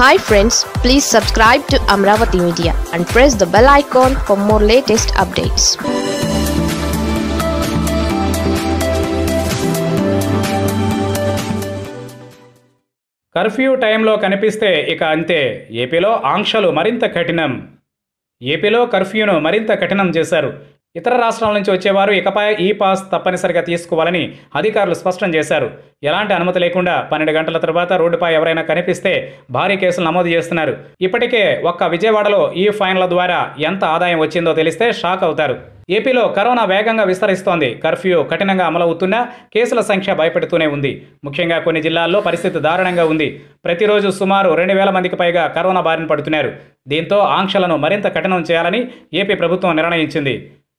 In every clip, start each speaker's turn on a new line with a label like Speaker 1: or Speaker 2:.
Speaker 1: hi friends please subscribe to Amaravati media and press the bell icon for more latest updates curfew టైంలో కనిపిస్తే ఇక అంతే ఏపీలో ఆంక్షలు మరింత కఠినం ఏపీలో కర్ఫ్యూను మరింత కఠినం చేశారు ఇతర రాష్ట్రాల నుంచి వచ్చేవారు ఇకపై ఈ పాస్ తప్పనిసరిగా తీసుకోవాలని అధికారులు స్పష్టం చేశారు ఎలాంటి అనుమతి లేకుండా పన్నెండు గంటల తర్వాత రోడ్డుపై ఎవరైనా కనిపిస్తే భారీ కేసులు నమోదు చేస్తున్నారు ఇప్పటికే ఒక్క విజయవాడలో ఈ ఫైన్ల ద్వారా ఎంత ఆదాయం వచ్చిందో తెలిస్తే షాక్ అవుతారు ఏపీలో కరోనా వేగంగా విస్తరిస్తోంది కర్ఫ్యూ కఠినంగా అమలవుతున్నా కేసుల సంఖ్య భయపెడుతూనే ఉంది ముఖ్యంగా కొన్ని జిల్లాల్లో పరిస్థితి దారుణంగా ఉంది ప్రతిరోజు సుమారు రెండు వేల మందికి పైగా కరోనా బారిన పడుతున్నారు దీంతో ఆంక్షలను మరింత కఠినం చేయాలని ఏపీ ప్రభుత్వం నిర్ణయించింది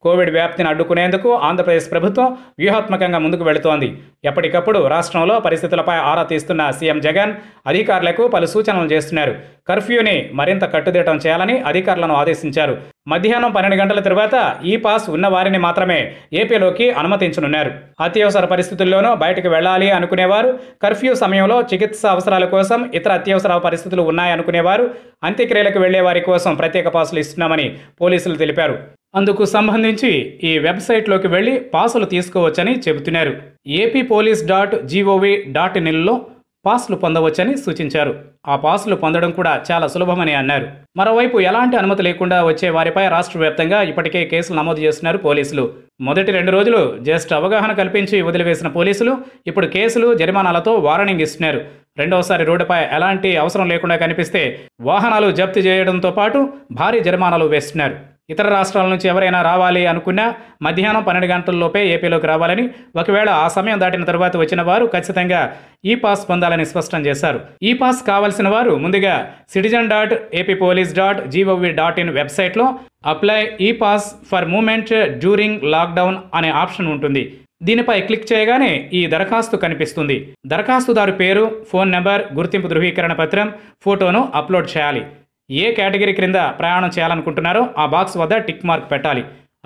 Speaker 1: కోవిడ్ వ్యాప్తిని అడ్డుకునేందుకు ఆంధ్రప్రదేశ్ ప్రభుత్వం వ్యూహాత్మకంగా ముందుకు వెళుతోంది ఎప్పటికప్పుడు రాష్ట్రంలో పరిస్థితులపై ఆరా తీస్తున్న సీఎం జగన్ అధికారులకు పలు సూచనలు చేస్తున్నారు కర్ఫ్యూని మరింత కట్టుదిట్టం చేయాలని అధికారులను ఆదేశించారు మధ్యాహ్నం పన్నెండు గంటల తర్వాత ఈ పాస్ ఉన్న వారిని మాత్రమే ఏపీలోకి అనుమతించనున్నారు అత్యవసర పరిస్థితుల్లోనూ బయటకు వెళ్ళాలి అనుకునేవారు కర్ఫ్యూ సమయంలో చికిత్స అవసరాల కోసం ఇతర అత్యవసర పరిస్థితులు ఉన్నాయనుకునేవారు అంత్యక్రియలకు వెళ్లే వారి కోసం ప్రత్యేక పాసులు ఇస్తున్నామని పోలీసులు తెలిపారు అందుకు సంబంధించి ఈ వెబ్సైట్లోకి వెళ్ళి పాసులు తీసుకోవచ్చని చెబుతున్నారు AP police dot gov dot ఇన్లో పాస్లు పొందవచ్చని సూచించారు ఆ పాస్లు పొందడం కూడా చాలా సులభమని అన్నారు మరోవైపు ఎలాంటి అనుమతి లేకుండా వచ్చే వారిపై రాష్ట్ర వ్యాప్తంగా ఇప్పటికే కేసులు నమోదు చేస్తున్నారు పోలీసులు మొదటి రెండు రోజులు జస్ట్ అవగాహన కల్పించి వదిలివేసిన పోలీసులు ఇప్పుడు కేసులు జరిమానాలతో వార్నింగ్ ఇస్తున్నారు రెండవసారి రోడ్డుపై ఎలాంటి అవసరం లేకుండా కనిపిస్తే వాహనాలు జప్తు చేయడంతో పాటు భారీ జరిమానాలు వేస్తున్నారు ఇతర రాష్ట్రాల నుంచి ఎవరైనా రావాలి అనుకున్నా మధ్యాహ్నం పన్నెండు గంటల్లోపే ఏపీలోకి రావాలని ఒకవేళ ఆ సమయం దాటిన తర్వాత వచ్చిన వారు ఖచ్చితంగా ఈ పాస్ పొందాలని స్పష్టం చేశారు ఈ పాస్ కావాల్సిన వారు ముందుగా citizen dot AP police dot gov dot in వెబ్సైట్లో apply e pass for movement during lockdown అనే ఆప్షన్ ఉంటుంది దీనిపై క్లిక్ చేయగానే ఈ దరఖాస్తు కనిపిస్తుంది దరఖాస్తుదారు పేరు ఫోన్ నెంబర్ గుర్తింపు ధృవీకరణ పత్రం ఫోటోను అప్లోడ్ చేయాలి ఏ కేటగిరీ క్రింద ప్రయాణం చేయాలనుకుంటున్నారో ఆ బాక్స్ వద్ద టిక్ మార్క్ పెట్టాలి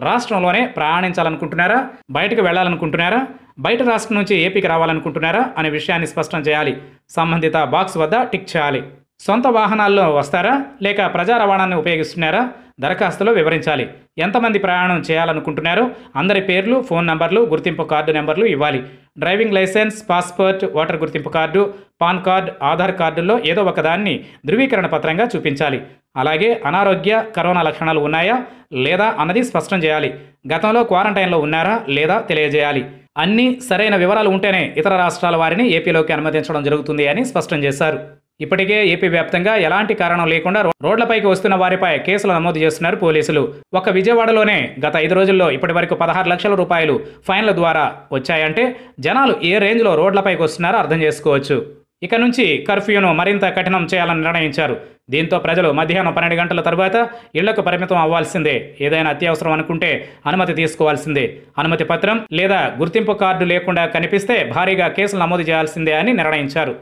Speaker 1: రాష్ట్రంలోనే ప్రయాణించాలనుకుంటున్నారా బయటకు వెళ్ళాలనుకుంటున్నారా బయట రాష్ట్రం నుంచి ఏపీకి రావాలనుకుంటున్నారా అనే విషయాన్ని స్పష్టం చేయాలి సంబంధిత బాక్స్ వద్ద టిక్ చేయాలి సొంత వాహనాల్లో వస్తారా లేక ప్రజా రవాణాన్ని ఉపయోగిస్తున్నారా దరఖాస్తులో వివరించాలి ఎంతమంది ప్రయాణం చేయాలనుకుంటున్నారో అందరి పేర్లు ఫోన్ నంబర్లు గుర్తింపు కార్డు నెంబర్లు ఇవ్వాలి డ్రైవింగ్ లైసెన్స్ పాస్పోర్ట్ ఓటర్ గుర్తింపు కార్డు పాన్ కార్డ్ ఆధార్ కార్డుల్లో ఏదో ఒకదాన్ని ధృవీకరణ పత్రంగా చూపించాలి అలాగే అనారోగ్య కరోనా లక్షణాలు ఉన్నాయా లేదా అన్నది స్పష్టం చేయాలి గతంలో క్వారంటైన్లో ఉన్నారా లేదా తెలియజేయాలి అన్ని సరైన వివరాలు ఉంటేనే ఇతర రాష్ట్రాల వారిని ఏపీలోకి అనుమతించడం జరుగుతుంది అని స్పష్టం చేశారు ఇప్పటికే ఏపీ వ్యాప్తంగా ఎలాంటి కారణం లేకుండా రోడ్లపైకి వస్తున్న వారిపై కేసులు నమోదు చేస్తున్నారు పోలీసులు ఒక విజయవాడలోనే గత ఐదు రోజుల్లో ఇప్పటి వరకు పదహారు లక్షల రూపాయలు ఫైన్ల ద్వారా వచ్చాయంటే జనాలు ఏ రేంజ్లో రోడ్లపైకి వస్తున్నారో అర్థం చేసుకోవచ్చు ఇక నుంచి కర్ఫ్యూను మరింత కఠినం చేయాలని నిర్ణయించారు దీంతో ప్రజలు మధ్యాహ్నం పన్నెండు గంటల తర్వాత ఇళ్లకు పరిమితం అవ్వాల్సిందే ఏదైనా అత్యవసరం అనుకుంటే అనుమతి తీసుకోవాల్సిందే అనుమతి పత్రం లేదా గుర్తింపు కార్డు లేకుండా కనిపిస్తే భారీగా కేసులు నమోదు చేయాల్సిందే అని నిర్ణయించారు